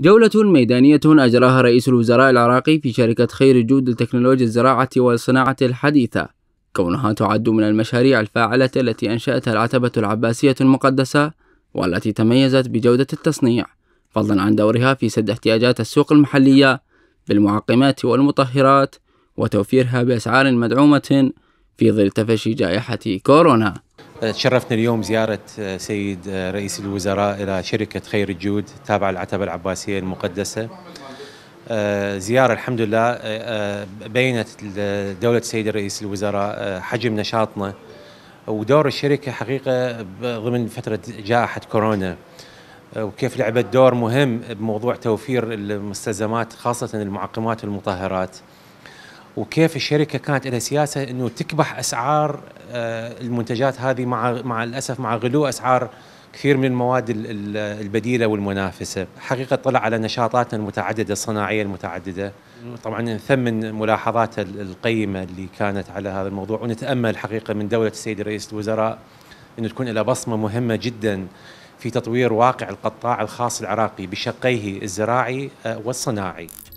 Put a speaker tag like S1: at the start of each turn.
S1: جولة ميدانية أجراها رئيس الوزراء العراقي في شركة خير جود لتكنولوجيا الزراعة والصناعة الحديثة كونها تعد من المشاريع الفاعلة التي أنشأتها العتبة العباسية المقدسة والتي تميزت بجودة التصنيع فضلا عن دورها في سد احتياجات السوق المحلية بالمعقمات والمطهرات وتوفيرها بأسعار مدعومة في ظل تفشي جائحة كورونا أه، تشرفنا اليوم زيارة أه، سيد
S2: أه، رئيس الوزراء إلى شركة خير الجود تابعة العتبة العباسية المقدسة زيارة الحمد لله بينت دولة السيد رئيس الوزراء حجم نشاطنا ودور الشركة حقيقة ضمن فترة جائحة كورونا وكيف لعبت دور مهم بموضوع توفير المستلزمات خاصة المعقمات والمطهرات وكيف الشركه كانت لها سياسه انه تكبح اسعار آه، المنتجات هذه مع مع الاسف مع غلو اسعار كثير من المواد البديله والمنافسه، حقيقه طلع على نشاطاتنا المتعدده الصناعيه المتعدده، طبعا نثمن ملاحظاته القيمه اللي كانت على هذا الموضوع ونتامل حقيقه من دوله السيد رئيس الوزراء انه تكون لها بصمه مهمه جدا في تطوير واقع القطاع الخاص العراقي بشقيه الزراعي آه، والصناعي.